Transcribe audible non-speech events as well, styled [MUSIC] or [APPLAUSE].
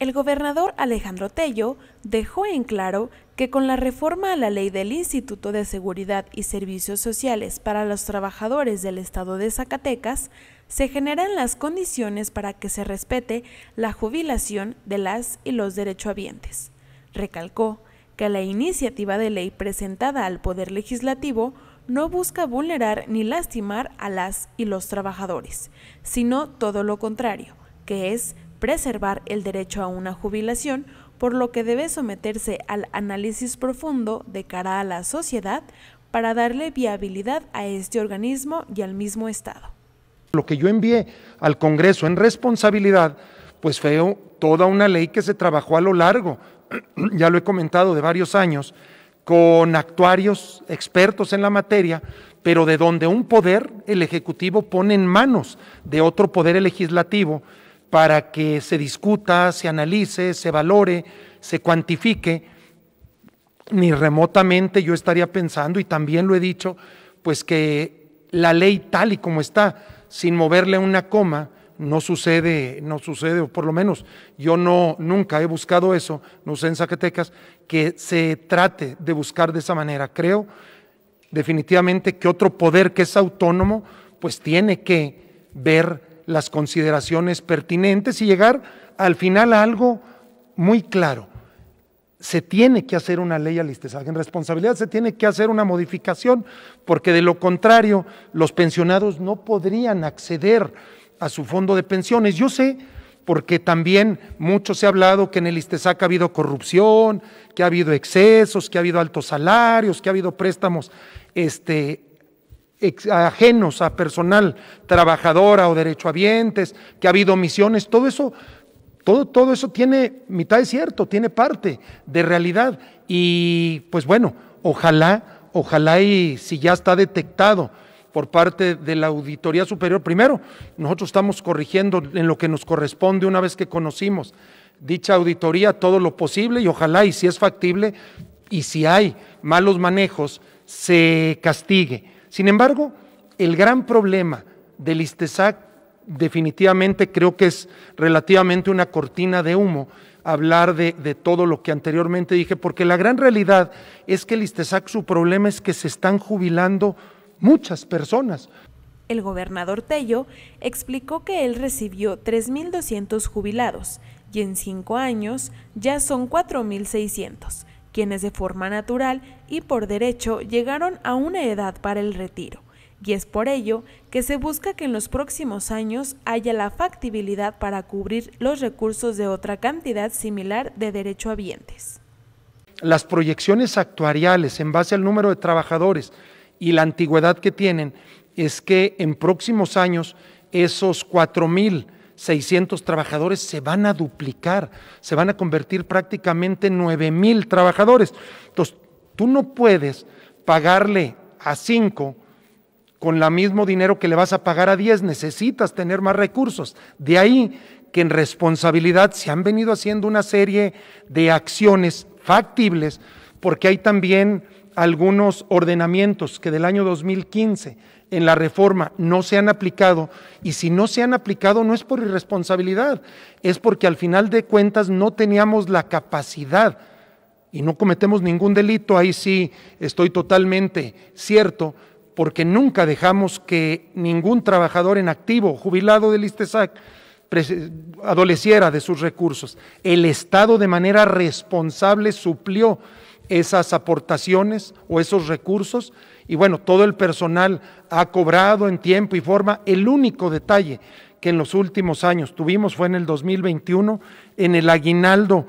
El gobernador Alejandro Tello dejó en claro que con la reforma a la ley del Instituto de Seguridad y Servicios Sociales para los trabajadores del Estado de Zacatecas, se generan las condiciones para que se respete la jubilación de las y los derechohabientes. Recalcó que la iniciativa de ley presentada al Poder Legislativo no busca vulnerar ni lastimar a las y los trabajadores, sino todo lo contrario, que es preservar el derecho a una jubilación, por lo que debe someterse al análisis profundo de cara a la sociedad para darle viabilidad a este organismo y al mismo Estado. Lo que yo envié al Congreso en responsabilidad, pues fue toda una ley que se trabajó a lo largo, [CLEARS THROAT] ya lo he comentado, de varios años, con actuarios expertos en la materia, pero de donde un poder, el Ejecutivo, pone en manos de otro poder, legislativo, para que se discuta, se analice, se valore, se cuantifique, ni remotamente yo estaría pensando, y también lo he dicho, pues que la ley tal y como está, sin moverle una coma, no sucede, no sucede, o por lo menos yo no, nunca he buscado eso, no sé en Zacatecas, que se trate de buscar de esa manera. Creo definitivamente que otro poder que es autónomo, pues tiene que ver las consideraciones pertinentes y llegar al final a algo muy claro. Se tiene que hacer una ley al en responsabilidad se tiene que hacer una modificación, porque de lo contrario los pensionados no podrían acceder a su fondo de pensiones. Yo sé porque también mucho se ha hablado que en el ISTESAC ha habido corrupción, que ha habido excesos, que ha habido altos salarios, que ha habido préstamos este, ajenos a personal, trabajadora o derechohabientes, que ha habido omisiones, todo eso, todo, todo eso tiene mitad de cierto, tiene parte de realidad. Y pues bueno, ojalá, ojalá y si ya está detectado por parte de la Auditoría Superior, primero, nosotros estamos corrigiendo en lo que nos corresponde una vez que conocimos dicha auditoría todo lo posible y ojalá y si es factible y si hay malos manejos, se castigue sin embargo, el gran problema del ISTESAC definitivamente creo que es relativamente una cortina de humo hablar de, todo lo que anteriormente dije, porque la gran realidad es que el ISTESAC su problema es que se están jubilando muchas personas. El gobernador Tello explicó que él recibió 3.200 jubilados y en cinco años ya son 4.600 quienes de forma natural y por derecho llegaron a una edad para el retiro, y es por ello que se busca que en los próximos años haya la factibilidad para cubrir los recursos de otra cantidad similar de derechohabientes. Las proyecciones actuariales en base al número de trabajadores y la antigüedad que tienen es que en próximos años esos cuatro4000 mil 600 trabajadores se van a duplicar, se van a convertir prácticamente 9 mil trabajadores. Entonces, tú no puedes pagarle a 5 con el mismo dinero que le vas a pagar a 10, necesitas tener más recursos. De ahí que en responsabilidad se han venido haciendo una serie de acciones factibles, porque hay también algunos ordenamientos que del año 2015 en la reforma no se han aplicado y si no se han aplicado no es por irresponsabilidad, es porque al final de cuentas no teníamos la capacidad y no cometemos ningún delito, ahí sí estoy totalmente cierto, porque nunca dejamos que ningún trabajador en activo, jubilado del ISTESAC, adoleciera de sus recursos. El Estado de manera responsable suplió esas aportaciones o esos recursos. Y bueno, todo el personal ha cobrado en tiempo y forma. El único detalle que en los últimos años tuvimos fue en el 2021 en el aguinaldo.